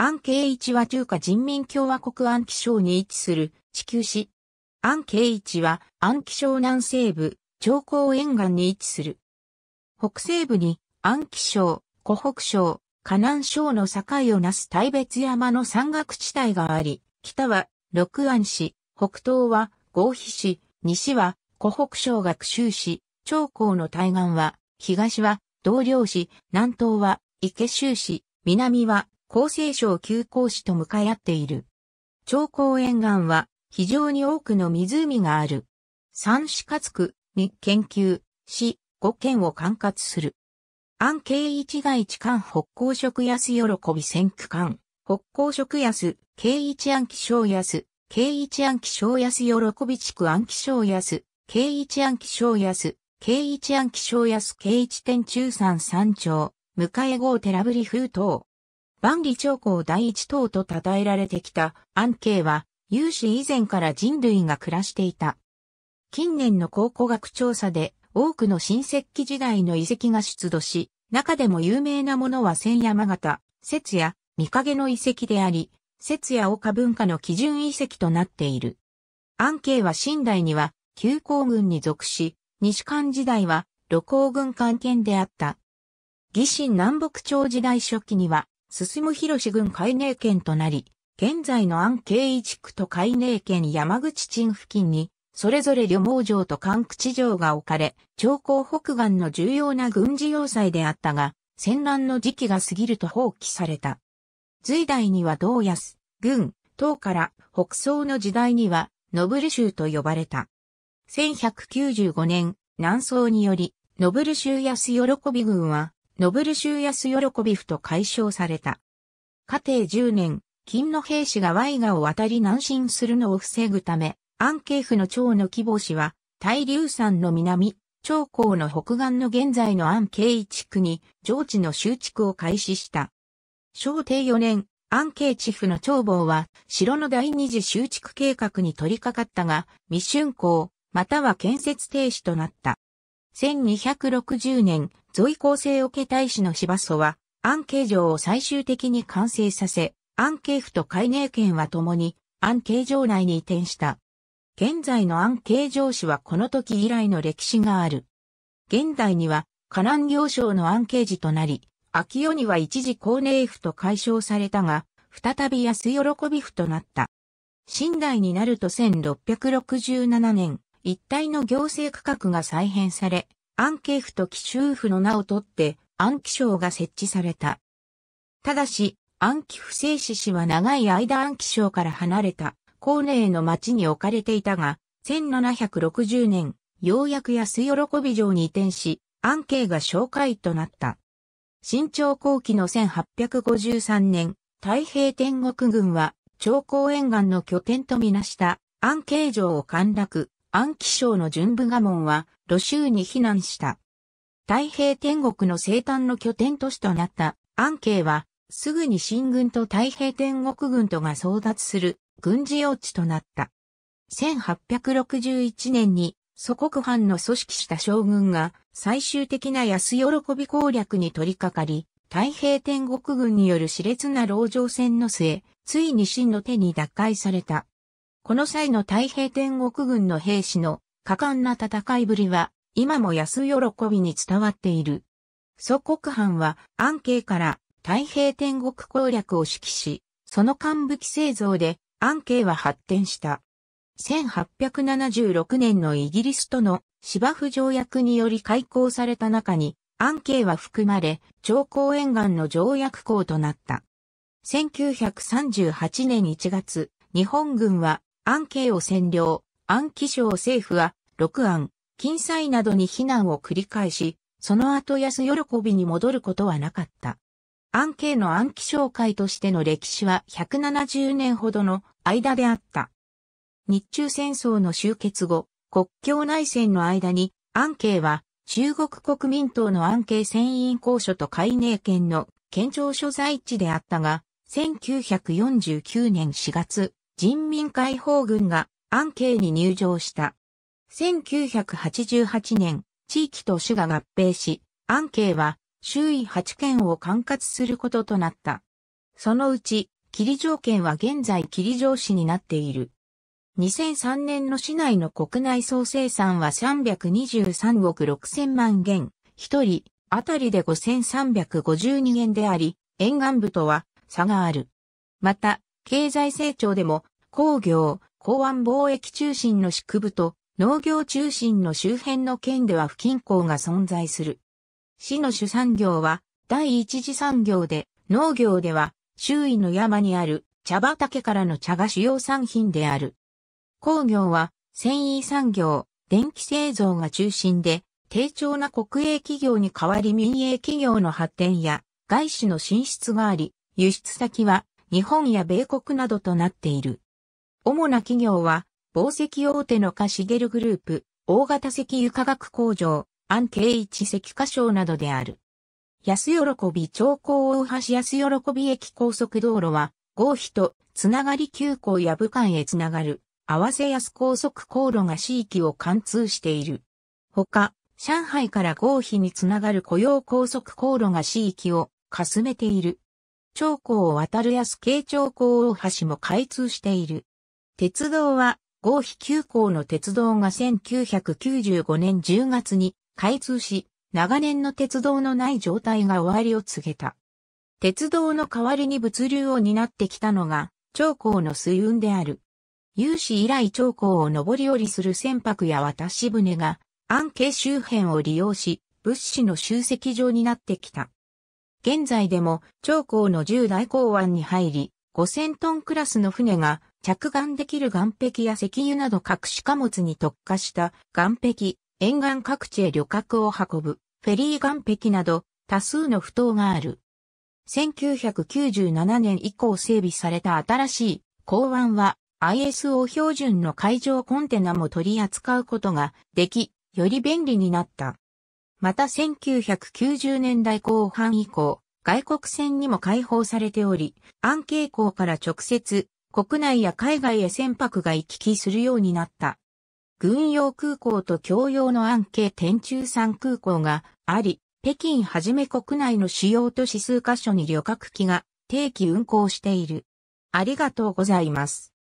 安慶一は中華人民共和国安徽省に位置する地球市。安慶一は安徽省南西部、長江沿岸に位置する。北西部に安徽省、湖北省、河南省の境をなす大別山の山岳地帯があり、北は六安市、北東は合肥市、西は湖北省学習市、長江の対岸は、東は同僚市、南東は池州市、南は厚生省休校市と向かい合っている。長江沿岸は非常に多くの湖がある。三市つ区に研究、市、五県を管轄する。安慶一街地間北高食安喜び選区間、北高食安、慶一安気象安、慶一安気象安喜び地区安気象安、慶一安気象安、慶一安気象安慶一店中山山頂、迎え号寺ぶり風等。万里長江第一党と称えられてきた安慶は、有史以前から人類が暮らしていた。近年の考古学調査で多くの新石器時代の遺跡が出土し、中でも有名なものは千山形、節や三影の遺跡であり、節や丘文化の基準遺跡となっている。安慶は新代には旧皇軍に属し、西漢時代は露光軍関係であった。義新南北朝時代初期には進む広郡海寧県となり、現在の安慶一区と海寧県山口鎮付近に、それぞれ旅網城と関口城が置かれ、長江北岸の重要な軍事要塞であったが、戦乱の時期が過ぎると放棄された。隋代には道安、軍、等から北宋の時代には、ノブル州と呼ばれた。1195年、南宋により、ノブル州安喜び軍は、ノブル州安喜びふと解消された。家庭10年、金の兵士がワイガを渡り南進するのを防ぐため、安慶府の長の希望氏は、大流山の南、長江の北岸の現在の安慶一地区に、上地の集築を開始した。昭帝4年、安慶地府の長坊は、城の第二次集築計画に取り掛かったが、未竣工、または建設停止となった。1260年、ゾイ構成を受け大使の芝バは、安慶城を最終的に完成させ、安慶府と海寧県は共に、安慶城内に移転した。現在の安慶城市はこの時以来の歴史がある。現代には、河南行省の安慶寺となり、秋代には一時高寧府と解消されたが、再び安喜び府となった。新代になると1667年、一帯の行政区画が再編され、アンケフと奇州府の名を取って、安紀省が設置された。ただし、安紀不正志氏は長い間安紀省から離れた、高寧の町に置かれていたが、1760年、ようやく安喜び城に移転し、安慶が紹介となった。新朝後期の1853年、太平天国軍は、長江沿岸の拠点とみなした安慶城を陥落、安記省の純武賀門は、露州に避難した。太平天国の生誕の拠点都市となった安慶は、すぐに新軍と太平天国軍とが争奪する軍事用地となった。1861年に祖国藩の組織した将軍が最終的な安喜び攻略に取り掛かり、太平天国軍による熾烈な牢城戦の末、ついに真の手に奪回された。この際の太平天国軍の兵士の果敢な戦いぶりは、今も安喜びに伝わっている。祖国藩は、安慶から太平天国攻略を指揮し、その幹部器製造で、安慶は発展した。1876年のイギリスとの芝生条約により開港された中に、安慶は含まれ、長江沿岸の条約港となった。1938年1月、日本軍は安慶を占領、安徽省政府は、六安、金西などに避難を繰り返し、その後安喜びに戻ることはなかった。安慶の安徽省会としての歴史は170年ほどの間であった。日中戦争の終結後、国境内戦の間に、安慶は中国国民党の安慶船員公所と海寧県の県庁所在地であったが、1949年4月、人民解放軍が安慶に入場した。1988年、地域と市が合併し、安慶は周囲8県を管轄することとなった。そのうち、霧城県は現在霧城市になっている。2003年の市内の国内総生産は323億6000万元、一人当たりで5352円であり、沿岸部とは差がある。また、経済成長でも工業、港湾貿易中心の宿部と農業中心の周辺の県では不均衡が存在する。市の主産業は第一次産業で、農業では周囲の山にある茶畑からの茶が主要産品である。工業は繊維産業、電気製造が中心で、低調な国営企業に代わり民営企業の発展や外資の進出があり、輸出先は日本や米国などとなっている。主な企業は、宝石大手のカシゲルグループ、大型石油化学工場、安慶一石化商などである。安喜び長江大橋安喜び駅高速道路は、合否とつながり急行や武漢へつながる、合わせ安高速航路が市域を貫通している。ほか、上海から合否につながる雇用高速航路が市域をかすめている。長江を渡る安慶長江大橋も開通している。鉄道は、合肥急行の鉄道が1995年10月に開通し、長年の鉄道のない状態が終わりを告げた。鉄道の代わりに物流を担ってきたのが、長江の水運である。有史以来長江を上り下りする船舶や渡し船が、安慶周辺を利用し、物資の集積場になってきた。現在でも長江の十大港湾に入り、5000トンクラスの船が着眼できる岸壁や石油など各種貨物に特化した岸壁、沿岸各地へ旅客を運ぶ、フェリー岸壁など多数の不当がある。1997年以降整備された新しい港湾は ISO 標準の海上コンテナも取り扱うことができ、より便利になった。また1990年代後半以降、外国船にも開放されており、安慶港から直接国内や海外へ船舶が行き来するようになった。軍用空港と共用の安慶天中山空港があり、北京はじめ国内の主要都市数カ所に旅客機が定期運航している。ありがとうございます。